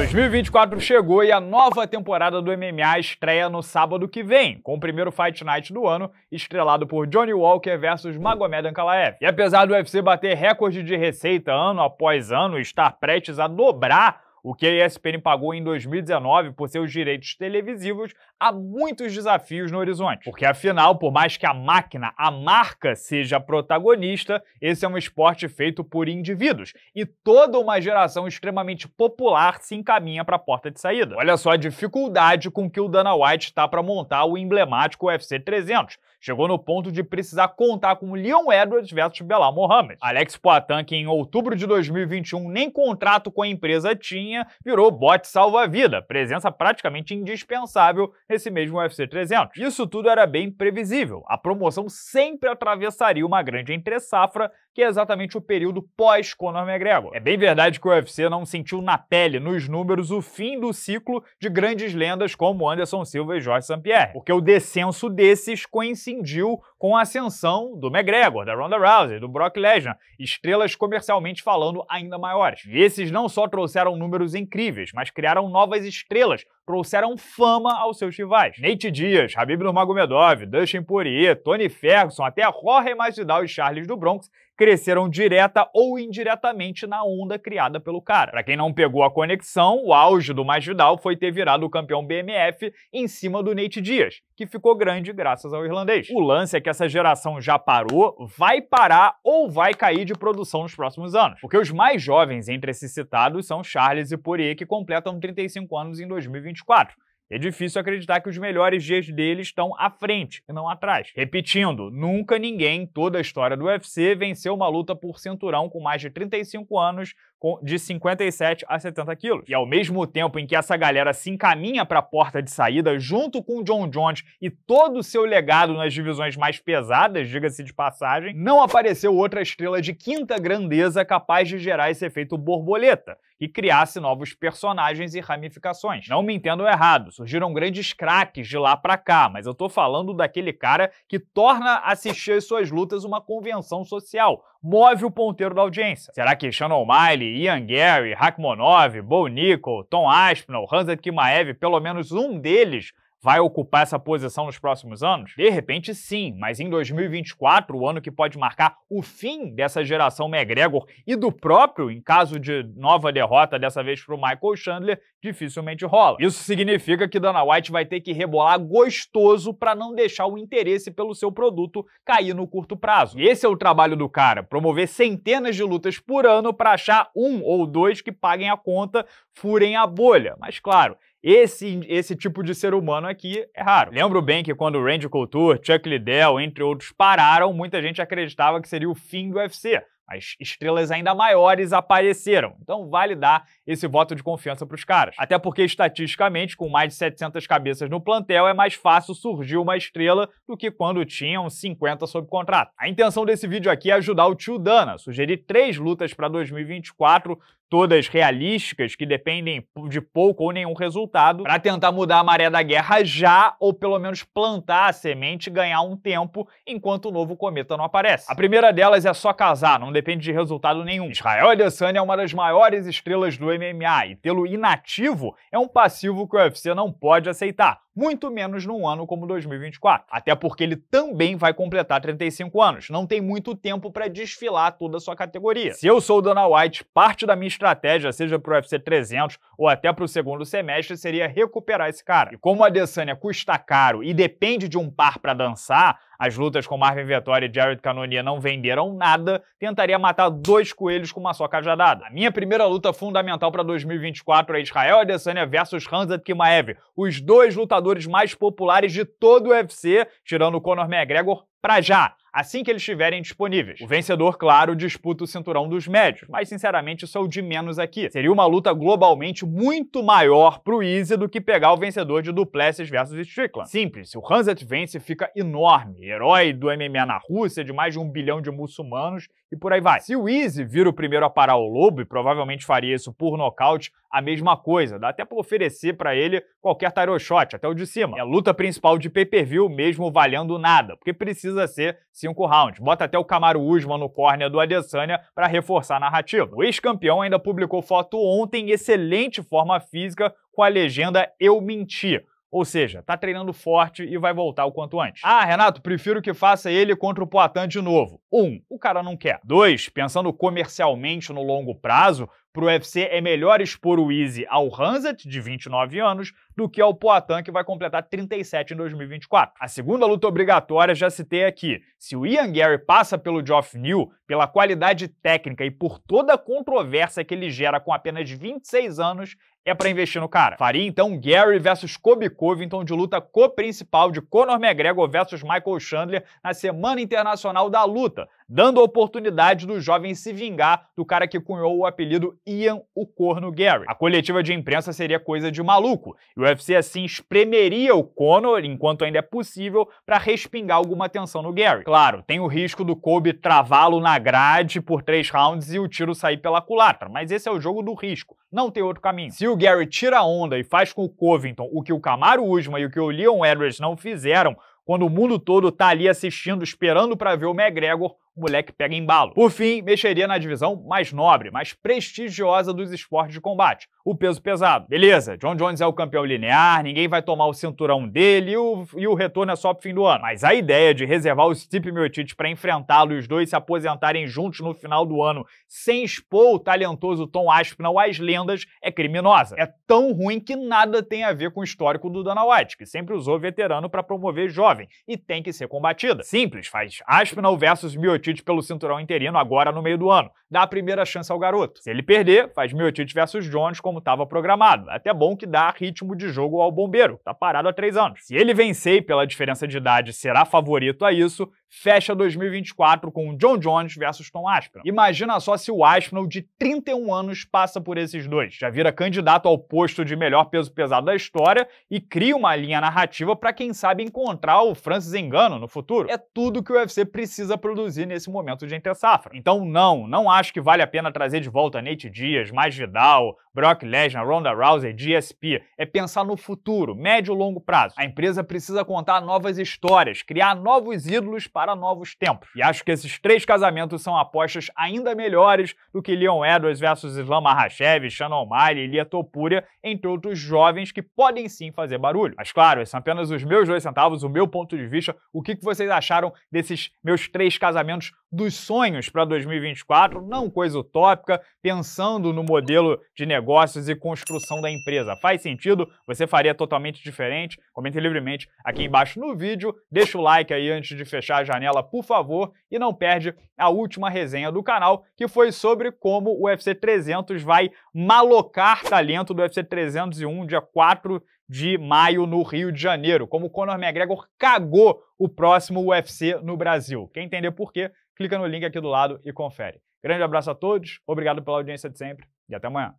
2024 chegou e a nova temporada do MMA estreia no sábado que vem, com o primeiro Fight Night do ano, estrelado por Johnny Walker versus Magomed Ankalaev. E apesar do UFC bater recorde de receita ano após ano e estar prestes a dobrar o que a ESPN pagou em 2019 por seus direitos televisivos, há muitos desafios no horizonte. Porque afinal, por mais que a máquina, a marca, seja a protagonista, esse é um esporte feito por indivíduos. E toda uma geração extremamente popular se encaminha para a porta de saída. Olha só a dificuldade com que o Dana White está para montar o emblemático UFC 300. Chegou no ponto de precisar contar com Leon Edwards versus Belal Mohamed. Alex Poitin, que em outubro de 2021 nem contrato com a empresa tinha, virou bote salva-vida, presença praticamente indispensável esse mesmo UFC 300. Isso tudo era bem previsível. A promoção sempre atravessaria uma grande entre-safra que é exatamente o período pós-Conor McGregor. É bem verdade que o UFC não sentiu na pele, nos números, o fim do ciclo de grandes lendas como Anderson Silva e Jorge St-Pierre, porque o descenso desses coincidiu com a ascensão do McGregor, da Ronda Rousey, do Brock Lesnar, estrelas comercialmente falando ainda maiores. E esses não só trouxeram números incríveis, mas criaram novas estrelas, trouxeram fama aos seus rivais. Nate Diaz, Habib Nurmagomedov, Dustin Poirier, Tony Ferguson, até Jorge Masvidal e Charles do Bronx cresceram direta ou indiretamente na onda criada pelo cara. Para quem não pegou a conexão, o auge do mais Vidal foi ter virado o campeão BMF em cima do Nate Dias, que ficou grande graças ao irlandês. O lance é que essa geração já parou, vai parar ou vai cair de produção nos próximos anos, porque os mais jovens entre esses citados são Charles e Poirier, que completam 35 anos em 2024. É difícil acreditar que os melhores dias dele estão à frente e não atrás. Repetindo, nunca ninguém em toda a história do UFC venceu uma luta por cinturão com mais de 35 anos, de 57 a 70 quilos. E ao mesmo tempo em que essa galera se encaminha para a porta de saída, junto com John Jones e todo o seu legado nas divisões mais pesadas, diga-se de passagem, não apareceu outra estrela de quinta grandeza capaz de gerar esse efeito borboleta e criasse novos personagens e ramificações. Não me entendam errado, surgiram grandes craques de lá para cá, mas eu tô falando daquele cara que torna assistir às suas lutas uma convenção social, move o ponteiro da audiência. Será que Sean O'Malley, Ian Gary, Rachmanov, Bo Nickel, Tom Aspinall, Hansa Kimaev, pelo menos um deles vai ocupar essa posição nos próximos anos? De repente, sim, mas em 2024, o ano que pode marcar o fim dessa geração McGregor e do próprio, em caso de nova derrota, dessa vez para o Michael Chandler, dificilmente rola. Isso significa que Dana White vai ter que rebolar gostoso para não deixar o interesse pelo seu produto cair no curto prazo. E esse é o trabalho do cara, promover centenas de lutas por ano para achar um ou dois que paguem a conta, furem a bolha. Mas claro, esse, esse tipo de ser humano aqui é raro. Lembro bem que quando Randy Couture, Chuck Liddell, entre outros, pararam, muita gente acreditava que seria o fim do UFC. As estrelas ainda maiores apareceram, então vale dar esse voto de confiança para os caras. Até porque, estatisticamente, com mais de 700 cabeças no plantel, é mais fácil surgir uma estrela do que quando tinham 50 sob contrato. A intenção desse vídeo aqui é ajudar o tio Dana, sugerir três lutas para 2024 todas realísticas, que dependem de pouco ou nenhum resultado, para tentar mudar a maré da guerra já, ou pelo menos plantar a semente e ganhar um tempo enquanto o novo cometa não aparece. A primeira delas é só casar, não depende de resultado nenhum. Israel Adesanya é uma das maiores estrelas do MMA e tê-lo inativo é um passivo que o UFC não pode aceitar muito menos num ano como 2024. Até porque ele também vai completar 35 anos, não tem muito tempo para desfilar toda a sua categoria. Se eu sou o Dana White, parte da minha estratégia, seja para o UFC 300 ou até para o segundo semestre, seria recuperar esse cara. E como a Adesanya custa caro e depende de um par para dançar, as lutas com Marvin Vettori e Jared Cannonier não venderam nada, tentaria matar dois coelhos com uma só cajadada. A minha primeira luta fundamental para 2024 é Israel Adesanya versus Hamzat Kimaev, os dois lutadores mais populares de todo o UFC, tirando o Conor McGregor, para já assim que eles estiverem disponíveis. O vencedor, claro, disputa o cinturão dos médios, mas sinceramente isso é o de menos aqui. Seria uma luta globalmente muito maior pro Easy do que pegar o vencedor de Duplessis versus Strickland. Simples, se o Hanset vence, fica enorme, herói do MMA na Rússia, de mais de um bilhão de muçulmanos e por aí vai. Se o Easy vira o primeiro a parar o Lobo, e provavelmente faria isso por nocaute, a mesma coisa, dá até para oferecer para ele qualquer tarot shot, até o de cima. É a luta principal de pay-per-view mesmo valendo nada, porque precisa ser cinco rounds. Bota até o Camaro Usman no córnea do Adesanya para reforçar a narrativa. O ex-campeão ainda publicou foto ontem, excelente forma física, com a legenda Eu Menti. Ou seja, tá treinando forte e vai voltar o quanto antes. Ah, Renato, prefiro que faça ele contra o Poitin de novo. Um, o cara não quer. Dois, pensando comercialmente no longo prazo, para o UFC é melhor expor o Easy ao Hanset, de 29 anos, do que ao Poatan, que vai completar 37 em 2024. A segunda luta obrigatória já citei aqui. Se o Ian Gary passa pelo Geoff New pela qualidade técnica e por toda a controvérsia que ele gera com apenas 26 anos, é para investir no cara. Faria então Gary versus Kobe Covington de luta co-principal de Conor McGregor versus Michael Chandler na Semana Internacional da Luta, dando a oportunidade do jovem se vingar do cara que cunhou o apelido Ian o Corno Gary. A coletiva de imprensa seria coisa de maluco, e o UFC assim espremeria o Conor, enquanto ainda é possível, para respingar alguma atenção no Gary. Claro, tem o risco do Kobe travá-lo na grade por três rounds e o tiro sair pela culatra, mas esse é o jogo do risco, não tem outro caminho. Se o Gary tira a onda e faz com o Covington o que o Camaro Usman e o que o Leon Edwards não fizeram, quando o mundo todo tá ali assistindo, esperando para ver o McGregor, o moleque pega embalo. Por fim, mexeria na divisão mais nobre, mais prestigiosa dos esportes de combate, o peso pesado. Beleza, John Jones é o campeão linear, ninguém vai tomar o cinturão dele e o, e o retorno é só pro fim do ano. Mas a ideia de reservar o Stipe Miocic para enfrentá-lo e os dois se aposentarem juntos no final do ano, sem expor o talentoso Tom Aspinall às lendas, é criminosa. É tão ruim que nada tem a ver com o histórico do Dana White, que sempre usou veterano para promover jovem e tem que ser combatida. Simples, faz Aspinall versus Miocic Miotite pelo cinturão interino agora no meio do ano. Dá a primeira chance ao garoto. Se ele perder, faz Miotite versus Jones como estava programado. É até bom que dá ritmo de jogo ao bombeiro, tá parado há três anos. Se ele vencer pela diferença de idade será favorito a isso, fecha 2024 com John Jones versus Tom Aspinall. Imagina só se o Aspinall, de 31 anos, passa por esses dois. Já vira candidato ao posto de melhor peso pesado da história e cria uma linha narrativa para quem sabe encontrar o Francis Engano no futuro. É tudo que o UFC precisa produzir nesse momento de entre-safra. Então não, não acho que vale a pena trazer de volta Nate Dias, mais Vidal, Brock Lesnar, Ronda Rousey, GSP. É pensar no futuro, médio e longo prazo. A empresa precisa contar novas histórias, criar novos ídolos para para novos tempos. E acho que esses três casamentos são apostas ainda melhores do que Leon Edwards versus Islam Mahashev, Shannon O'Malley, Lia Topuria, entre outros jovens que podem sim fazer barulho. Mas claro, são apenas os meus dois centavos, o meu ponto de vista, o que vocês acharam desses meus três casamentos dos sonhos para 2024, não coisa utópica, pensando no modelo de negócios e construção da empresa. Faz sentido? Você faria totalmente diferente? Comente livremente aqui embaixo no vídeo, deixa o like aí antes de fechar, janela, por favor, e não perde a última resenha do canal, que foi sobre como o UFC 300 vai malocar talento do UFC 301, dia 4 de maio no Rio de Janeiro, como o Conor McGregor cagou o próximo UFC no Brasil. Quem entender por quê, clica no link aqui do lado e confere. Grande abraço a todos, obrigado pela audiência de sempre e até amanhã.